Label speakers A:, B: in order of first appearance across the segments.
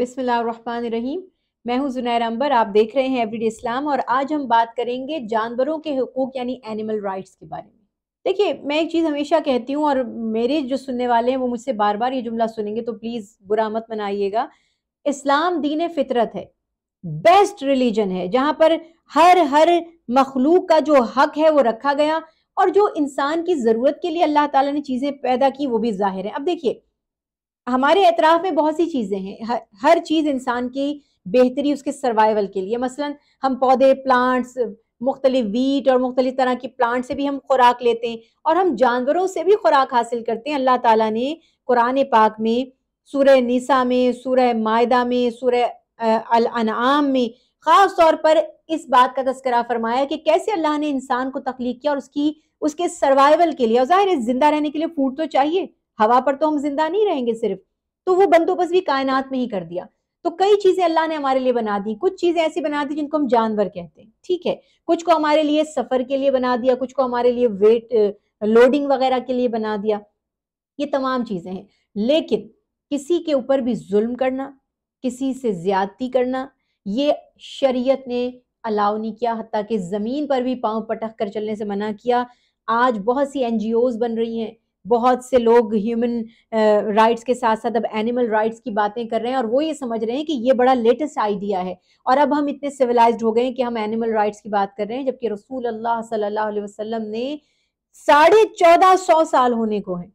A: बिसमीम मैं हूं जुनैर अंबर आप देख रहे हैं एवरीडे इस्लाम और आज हम बात करेंगे जानवरों के हकूक़ यानी एनिमल राइट्स के बारे में देखिए मैं एक चीज़ हमेशा कहती हूँ और मेरे जो सुनने वाले हैं वो मुझसे बार बार ये जुमला सुनेंगे तो प्लीज़ बुरा मत मनाइएगा इस्लाम दीन फितरत है बेस्ट रिलीजन है जहाँ पर हर हर मखलूक का जो हक है वो रखा गया और जो इंसान की ज़रूरत के लिए अल्लाह ताला ने चीज़ें पैदा की वो भी जाहिर है अब देखिए हमारे एतराफ में बहुत सी चीज़ें हैं हर, हर चीज़ इंसान की बेहतरी उसके सर्वाइवल के लिए मसलन हम पौधे प्लांट्स मुख्तलिफ वीट और मुख्तलिफ तरह की प्लांट से भी हम खुराक लेते हैं और हम जानवरों से भी खुराक हासिल करते हैं अल्लाह ताला ने कुरान पाक में सूर्य निसा में सूर्य मायदा में सूर्य अल अनाम में ख़ास तौर पर इस बात का तस्करा फरमाया कि कैसे अल्लाह ने इंसान को तख्लीक किया और उसकी उसके सर्वाइवल के लिए और ज़ाहिर जिंदा रहने के लिए फूड तो चाहिए हवा पर तो हम जिंदा नहीं रहेंगे सिर्फ तो वो बंदोबस्त भी कायनात में ही कर दिया तो कई चीजें अल्लाह ने हमारे लिए बना दी कुछ चीजें ऐसी बना दी जिनको हम जानवर कहते हैं ठीक है कुछ को हमारे लिए सफर के लिए बना दिया कुछ को हमारे लिए वेट लोडिंग वगैरह के लिए बना दिया ये तमाम चीजें हैं लेकिन किसी के ऊपर भी जुल्म करना किसी से ज्यादती करना ये शरीयत ने अलाउ नहीं किया हती कि ज़मीन पर भी पाँव पटक कर चलने से मना किया आज बहुत सी एन बन रही हैं बहुत से लोग ह्यूमन राइट्स uh, के साथ साथ अब एनिमल राइट्स की बातें कर रहे हैं और वो ये समझ रहे हैं कि ये बड़ा लेटेस्ट आइडिया है और अब हम इतने सिविलाइज्ड हो गए हैं कि हम एनिमल राइट्स की बात कर रहे हैं जबकि रसूल अल्लाह सल्लल्लाहु अलैहि वसल्लम ने साढ़े चौदह सौ साल होने को है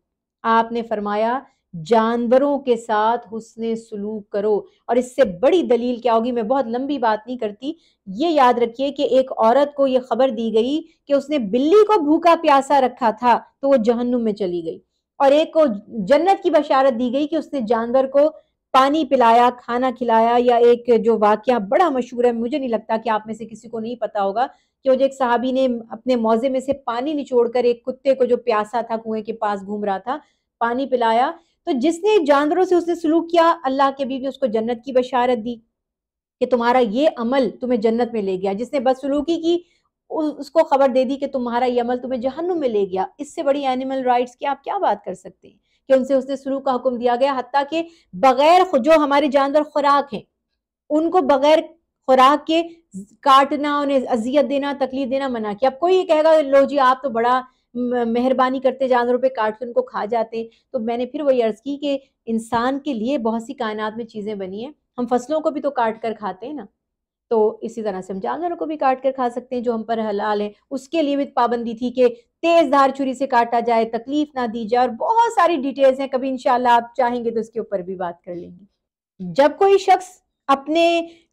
A: आपने फरमाया जानवरों के साथ हुसन सलूक करो और इससे बड़ी दलील क्या होगी मैं बहुत लंबी बात नहीं करती ये याद रखिए कि एक औरत को ये खबर दी गई कि उसने बिल्ली को भूखा प्यासा रखा था तो वो जहन्नुम में चली गई और एक को जन्नत की बशारत दी गई कि उसने जानवर को पानी पिलाया खाना खिलाया या एक जो वाक्य बड़ा मशहूर है मुझे नहीं लगता कि आप में से किसी को नहीं पता होगा कि मुझे एक साहबी ने अपने मौजे में से पानी निचोड़ कर एक कुत्ते को जो प्यासा था कुएं के पास घूम रहा था पानी पिलाया तो जिसने जानवरों से उसने सलूक किया अल्लाह के बीबी ने उसको जन्नत की बशारत दी कि तुम्हारा ये अमल तुम्हें जन्नत में ले गया जिसने बदसलूकी की उसको खबर दे दी कि तुम्हारा ये अमल तुम्हें जहन्नुम में ले गया इससे बड़ी एनिमल राइट्स की आप क्या बात कर सकते हैं कि उनसे उसने सलूक का हुक्म दिया गया हती कि बगैर जो हमारे जानवर खुराक हैं उनको बगैर खुराक के काटना उन्हें अजियत देना तकलीफ देना मना किया अब कोई ये कहेगा लो जी आप तो बड़ा मेहरबानी करते जानवरों पे काट के उनको खा जाते हैं तो मैंने फिर वही अर्ज़ की कि इंसान के लिए बहुत सी कायनात में चीज़ें बनी हैं हम फसलों को भी तो काट कर खाते हैं ना तो इसी तरह से हम जानवरों को भी काट कर खा सकते हैं जो हम पर हलाल है उसके लिए भी तो पाबंदी थी कि तेज धार छुरी से काटा जाए तकलीफ ना दी जाए और बहुत सारी डिटेल्स हैं कभी इंशाल्लाह आप चाहेंगे तो उसके ऊपर भी बात कर लेंगे जब कोई शख्स अपने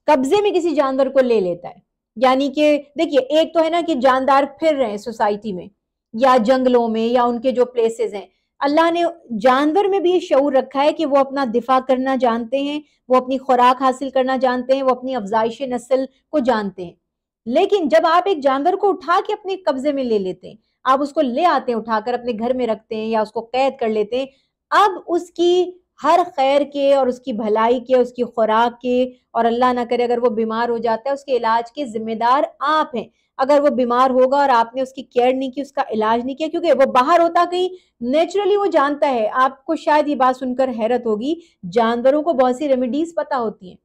A: कब्जे में किसी जानवर को ले लेता है यानी कि देखिए एक तो है ना कि जानदार फिर रहे हैं सोसाइटी में या जंगलों में या उनके जो प्लेसेस हैं अल्लाह ने जानवर में भी ये शऊर रखा है कि वो अपना दिफा करना जानते हैं वो अपनी खुराक हासिल करना जानते हैं वो अपनी अफजाइश नस्ल को जानते हैं लेकिन जब आप एक जानवर को उठा के अपने कब्जे में ले लेते हैं आप उसको ले आते हैं उठाकर अपने घर में रखते हैं या उसको कैद कर लेते हैं अब उसकी हर खैर के और उसकी भलाई के उसकी खुराक के और अल्लाह ना करे अगर वो बीमार हो जाता है उसके इलाज के जिम्मेदार आप हैं अगर वो बीमार होगा और आपने उसकी केयर नहीं की उसका इलाज नहीं किया क्योंकि वो बाहर होता कहीं नेचुरली वो जानता है आपको शायद ये बात सुनकर हैरत होगी जानवरों को बहुत सी रेमिडीज पता होती हैं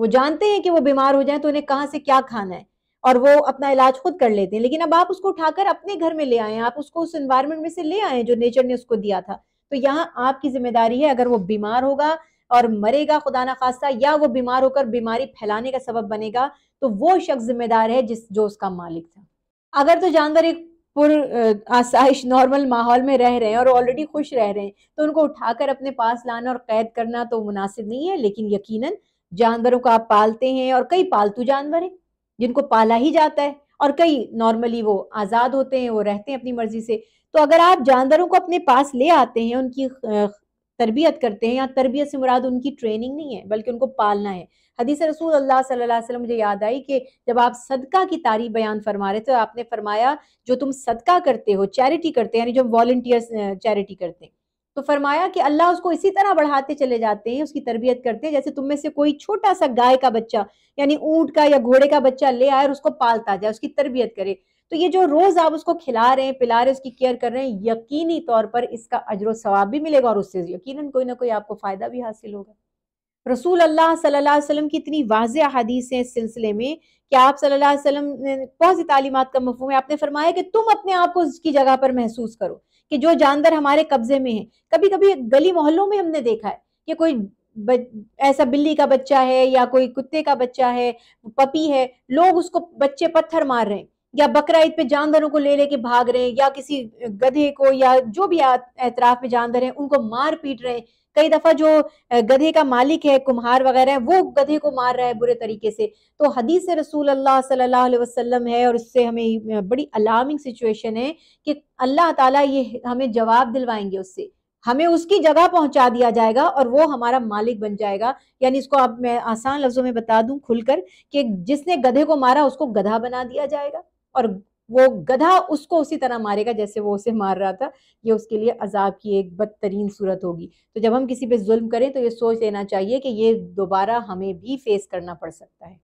A: वो जानते हैं कि वो बीमार हो जाए तो उन्हें कहाँ से क्या खाना है और वो अपना इलाज खुद कर लेते हैं लेकिन अब आप उसको उठाकर अपने घर में ले आए आप उसको उस एनवायरमेंट में से ले आए जो नेचर ने उसको दिया था तो यहाँ आपकी जिम्मेदारी है अगर वो बीमार होगा और मरेगा खुदा ना खासा या वो बीमार होकर बीमारी फैलाने का सबब बनेगा तो वो शख्स जिम्मेदार है जिस जो उसका मालिक था अगर तो जानवर एक पुर आसाइश नॉर्मल माहौल में रह रहे हैं और ऑलरेडी खुश रह रहे हैं तो उनको उठाकर अपने पास लाना और कैद करना तो मुनासिब नहीं है लेकिन यकीनन जानवरों को आप पालते हैं और कई पालतू जानवर हैं जिनको पाला ही जाता है और कई नॉर्मली वो आज़ाद होते हैं वो रहते हैं अपनी मर्जी से तो अगर आप जानवरों को अपने पास ले आते हैं उनकी तरबियत करते हैं या तरबियत से मुराद उनकी ट्रेनिंग नहीं है बल्कि उनको पालना है हदीस रसूल अल्लाह सल्लल्लाहु अलैहि वसल्लम मुझे याद आई कि जब आप सदका की तारीफ बयान फरमा रहे थे तो आपने फरमाया जो तुम सदका करते हो चैरिटी करते हो यानी जो वॉल्टियर्स चैरिटी करते हैं तो फरमाया कि अल्लाह उसको इसी तरह बढ़ाते चले जाते हैं उसकी तरबियत करते हैं जैसे तुम में से कोई छोटा सा गाय का बच्चा यानी ऊँट का या घोड़े का बच्चा ले आए और उसको पालता जाए उसकी तरबियत करे तो ये जो रोज आप उसको खिला रहे हैं पिला रहे हैं उसकी केयर कर रहे हैं यकीनी तौर पर इसका अजर सवाब भी मिलेगा और उससे यकीन कोई ना कोई आपको फायदा भी हासिल होगा रसूल अल्लाह सल्लल्लाहु अलैहि वसल्लम की इतनी वाज हदीस हैं इस सिलसिले में कि आप सल्लल्लाहु अलैहि वसल्लम ने बहुत सी तालीमत का मफहम है आपने फरमाया कि तुम अपने आप को उसकी जगह पर महसूस करो कि जो जानवर हमारे कब्जे में है कभी कभी गली मोहल्लों में हमने देखा है कि कोई ऐसा बिल्ली का बच्चा है या कोई कुत्ते का बच्चा है पपी है लोग उसको बच्चे पत्थर मार रहे हैं या बकरा ईद पे जानवरों को ले लेके भाग रहे हैं या किसी गधे को या जो भी एतराफ में जानवर हैं उनको मार पीट रहे हैं कई दफा जो गधे का मालिक है कुम्हार वगैरह है वो गधे को मार रहा है बुरे तरीके से तो हदीस रसूल अल्लाह सल्लल्लाहु अलैहि वसल्लम है और इससे हमें बड़ी अलार्मिंग सिचुएशन है कि अल्लाह ताला ये हमें जवाब दिलवाएंगे उससे हमें उसकी जगह पहुंचा दिया जाएगा और वो हमारा मालिक बन जाएगा यानी इसको अब मैं आसान लफ्जों में बता दूं खुलकर कि जिसने गधे को मारा उसको गधा बना दिया जाएगा और वो गधा उसको उसी तरह मारेगा जैसे वो उसे मार रहा था ये उसके लिए अजाब की एक बदतरीन सूरत होगी तो जब हम किसी पे जुल्म करें तो ये सोच लेना चाहिए कि ये दोबारा हमें भी फेस करना पड़ सकता है